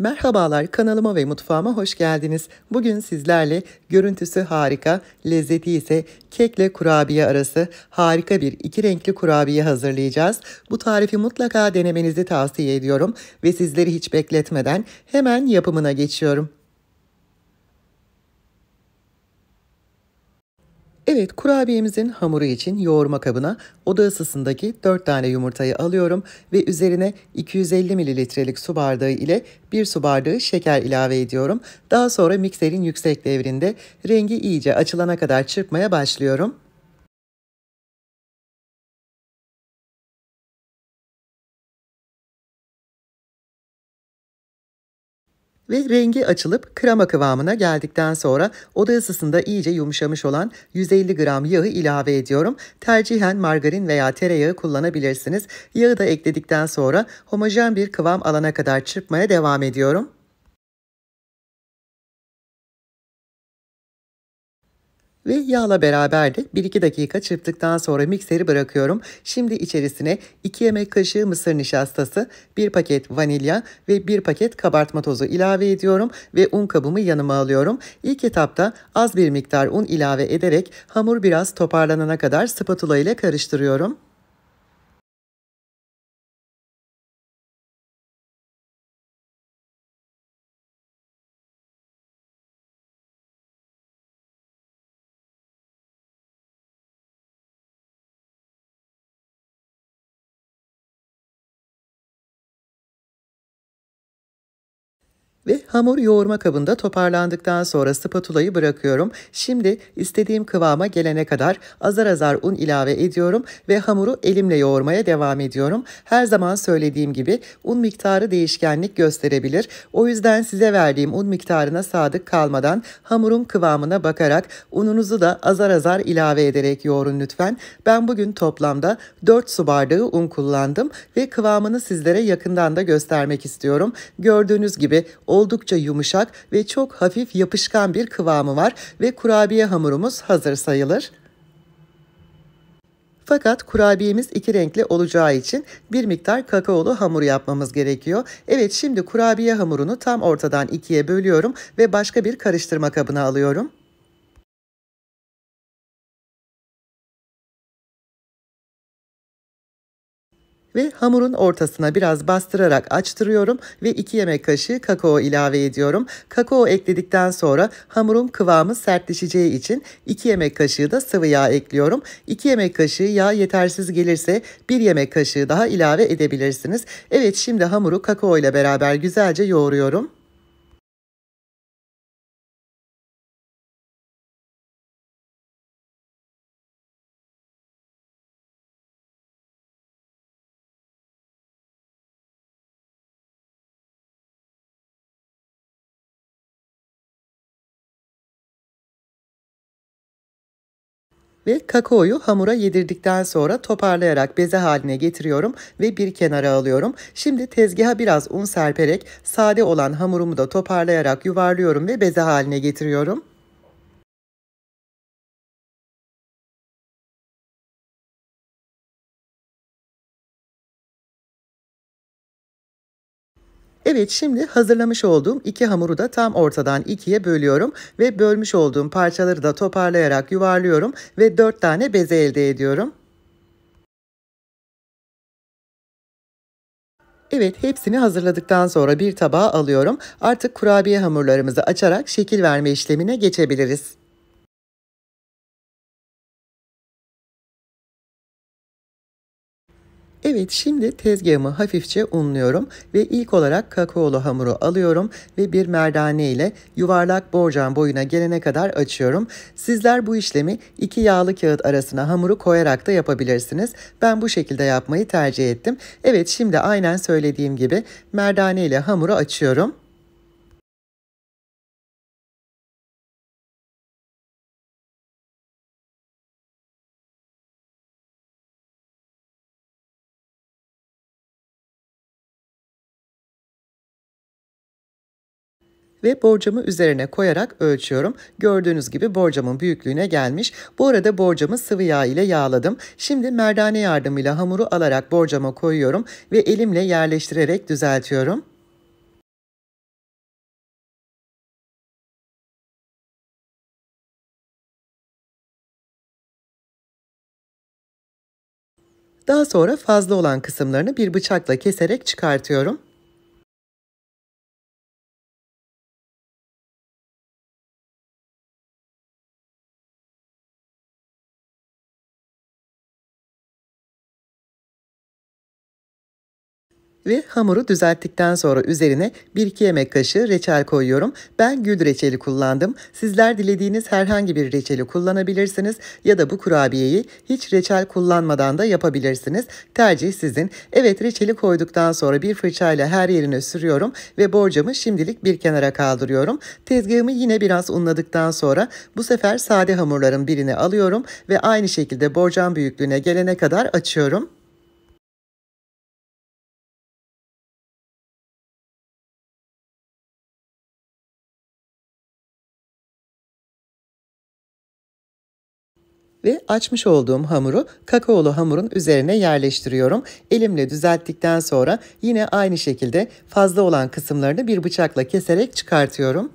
Merhabalar kanalıma ve mutfağıma hoş geldiniz. Bugün sizlerle görüntüsü harika, lezzeti ise kekle kurabiye arası harika bir iki renkli kurabiye hazırlayacağız. Bu tarifi mutlaka denemenizi tavsiye ediyorum ve sizleri hiç bekletmeden hemen yapımına geçiyorum. Evet kurabiyemizin hamuru için yoğurma kabına oda ısısındaki 4 tane yumurtayı alıyorum ve üzerine 250 mililitrelik su bardağı ile 1 su bardağı şeker ilave ediyorum. Daha sonra mikserin yüksek devrinde rengi iyice açılana kadar çırpmaya başlıyorum. ve rengi açılıp krema kıvamına geldikten sonra oda ısısında iyice yumuşamış olan 150 gram yağı ilave ediyorum. Tercihen margarin veya tereyağı kullanabilirsiniz. Yağı da ekledikten sonra homojen bir kıvam alana kadar çırpmaya devam ediyorum. Ve yağla beraber de 1-2 dakika çırptıktan sonra mikseri bırakıyorum. Şimdi içerisine 2 yemek kaşığı mısır nişastası, 1 paket vanilya ve 1 paket kabartma tozu ilave ediyorum ve un kabımı yanıma alıyorum. İlk etapta az bir miktar un ilave ederek hamur biraz toparlanana kadar spatula ile karıştırıyorum. ve hamur yoğurma kabında toparlandıktan sonra spatulayı bırakıyorum. Şimdi istediğim kıvama gelene kadar azar azar un ilave ediyorum ve hamuru elimle yoğurmaya devam ediyorum. Her zaman söylediğim gibi un miktarı değişkenlik gösterebilir. O yüzden size verdiğim un miktarına sadık kalmadan hamurun kıvamına bakarak ununuzu da azar azar ilave ederek yoğurun lütfen. Ben bugün toplamda 4 su bardağı un kullandım ve kıvamını sizlere yakından da göstermek istiyorum. Gördüğünüz gibi o oldukça yumuşak ve çok hafif yapışkan bir kıvamı var ve kurabiye hamurumuz hazır sayılır. Fakat kurabiyemiz iki renkli olacağı için bir miktar kakaolu hamur yapmamız gerekiyor. Evet şimdi kurabiye hamurunu tam ortadan ikiye bölüyorum ve başka bir karıştırma kabına alıyorum. ve hamurun ortasına biraz bastırarak açtırıyorum ve 2 yemek kaşığı kakao ilave ediyorum. Kakao ekledikten sonra hamurun kıvamı sertleşeceği için 2 yemek kaşığı da sıvı yağ ekliyorum. 2 yemek kaşığı yağ yetersiz gelirse 1 yemek kaşığı daha ilave edebilirsiniz. Evet şimdi hamuru kakao ile beraber güzelce yoğuruyorum. ve kakaoyu hamura yedirdikten sonra toparlayarak beze haline getiriyorum ve bir kenara alıyorum. Şimdi tezgaha biraz un serperek sade olan hamurumu da toparlayarak yuvarlıyorum ve beze haline getiriyorum. Evet şimdi hazırlamış olduğum iki hamuru da tam ortadan ikiye bölüyorum ve bölmüş olduğum parçaları da toparlayarak yuvarlıyorum ve dört tane beze elde ediyorum. Evet hepsini hazırladıktan sonra bir tabağa alıyorum. Artık kurabiye hamurlarımızı açarak şekil verme işlemine geçebiliriz. Evet şimdi tezgahımı hafifçe unluyorum ve ilk olarak kakaolu hamuru alıyorum ve bir merdane ile yuvarlak borcam boyuna gelene kadar açıyorum. Sizler bu işlemi iki yağlı kağıt arasına hamuru koyarak da yapabilirsiniz. Ben bu şekilde yapmayı tercih ettim. Evet şimdi aynen söylediğim gibi merdane ile hamuru açıyorum. ve borcamı üzerine koyarak ölçüyorum. Gördüğünüz gibi borcamın büyüklüğüne gelmiş. Bu arada borcamı sıvı yağ ile yağladım. Şimdi merdane yardımıyla hamuru alarak borcama koyuyorum ve elimle yerleştirerek düzeltiyorum. Daha sonra fazla olan kısımlarını bir bıçakla keserek çıkartıyorum. ve hamuru düzelttikten sonra üzerine 1-2 yemek kaşığı reçel koyuyorum. Ben gül reçeli kullandım. Sizler dilediğiniz herhangi bir reçeli kullanabilirsiniz ya da bu kurabiyeyi hiç reçel kullanmadan da yapabilirsiniz. Tercih sizin. Evet reçeli koyduktan sonra bir fırçayla her yerine sürüyorum ve borcamı şimdilik bir kenara kaldırıyorum. Tezgahımı yine biraz unladıktan sonra bu sefer sade hamurların birini alıyorum ve aynı şekilde borcam büyüklüğüne gelene kadar açıyorum. ve açmış olduğum hamuru kakaolu hamurun üzerine yerleştiriyorum. Elimle düzelttikten sonra yine aynı şekilde fazla olan kısımlarını bir bıçakla keserek çıkartıyorum.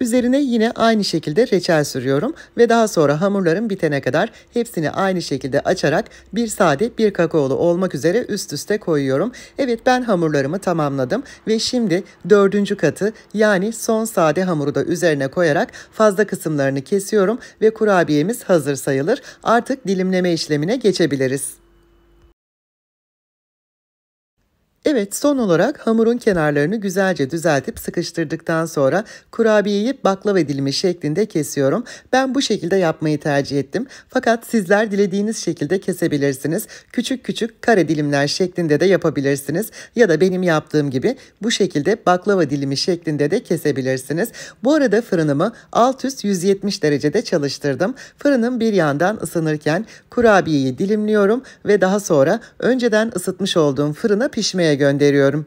Üzerine yine aynı şekilde reçel sürüyorum ve daha sonra hamurlarım bitene kadar hepsini aynı şekilde açarak bir sade bir kakaolu olmak üzere üst üste koyuyorum. Evet ben hamurlarımı tamamladım ve şimdi dördüncü katı yani son sade hamuru da üzerine koyarak fazla kısımlarını kesiyorum ve kurabiyemiz hazır sayılır. Artık dilimleme işlemine geçebiliriz. Evet son olarak hamurun kenarlarını güzelce düzeltip sıkıştırdıktan sonra kurabiyeyi baklava dilimi şeklinde kesiyorum. Ben bu şekilde yapmayı tercih ettim. Fakat sizler dilediğiniz şekilde kesebilirsiniz. Küçük küçük kare dilimler şeklinde de yapabilirsiniz. Ya da benim yaptığım gibi bu şekilde baklava dilimi şeklinde de kesebilirsiniz. Bu arada fırınımı alt üst 170 derecede çalıştırdım. Fırının bir yandan ısınırken kurabiyeyi dilimliyorum ve daha sonra önceden ısıtmış olduğum fırına pişmeye Roma'ya gönderiyorum.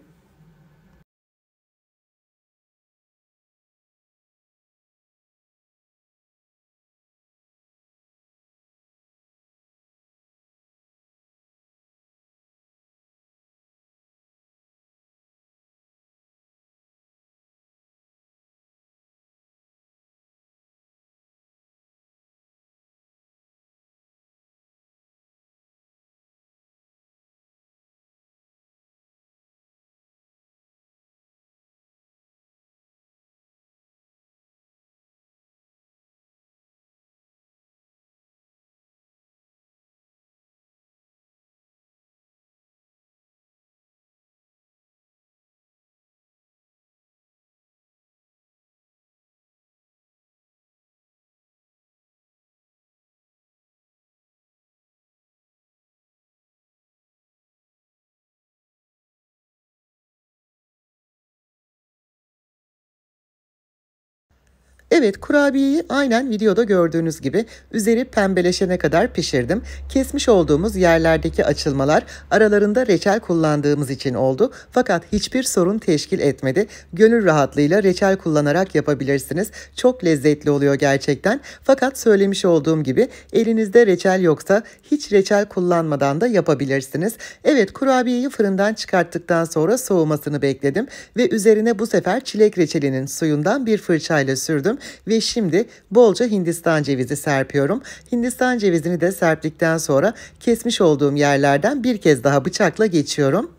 Evet kurabiyeyi aynen videoda gördüğünüz gibi üzeri pembeleşene kadar pişirdim. Kesmiş olduğumuz yerlerdeki açılmalar aralarında reçel kullandığımız için oldu. Fakat hiçbir sorun teşkil etmedi. Gönül rahatlığıyla reçel kullanarak yapabilirsiniz. Çok lezzetli oluyor gerçekten. Fakat söylemiş olduğum gibi elinizde reçel yoksa hiç reçel kullanmadan da yapabilirsiniz. Evet kurabiyeyi fırından çıkarttıktan sonra soğumasını bekledim ve üzerine bu sefer çilek reçelinin suyundan bir fırçayla sürdüm ve şimdi bolca Hindistan cevizi serpiyorum. Hindistan cevizini de serptikten sonra kesmiş olduğum yerlerden bir kez daha bıçakla geçiyorum.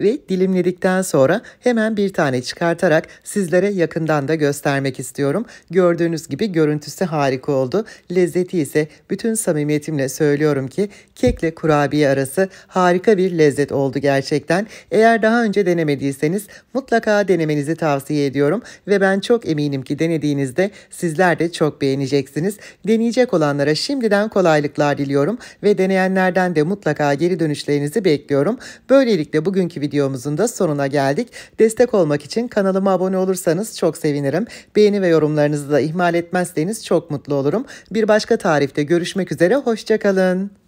ve dilimledikten sonra hemen bir tane çıkartarak sizlere yakından da göstermek istiyorum. Gördüğünüz gibi görüntüsü harika oldu. Lezzeti ise bütün samimiyetimle söylüyorum ki kekle kurabiye arası harika bir lezzet oldu gerçekten. Eğer daha önce denemediyseniz mutlaka denemenizi tavsiye ediyorum ve ben çok eminim ki denediğinizde sizler de çok beğeneceksiniz. Deneyecek olanlara şimdiden kolaylıklar diliyorum ve deneyenlerden de mutlaka geri dönüşlerinizi bekliyorum. Böylelikle bugünkü videomuzun da sonuna geldik. Destek olmak için kanalıma abone olursanız çok sevinirim. Beğeni ve yorumlarınızı da ihmal etmezseniz çok mutlu olurum. Bir başka tarifte görüşmek üzere, hoşçakalın.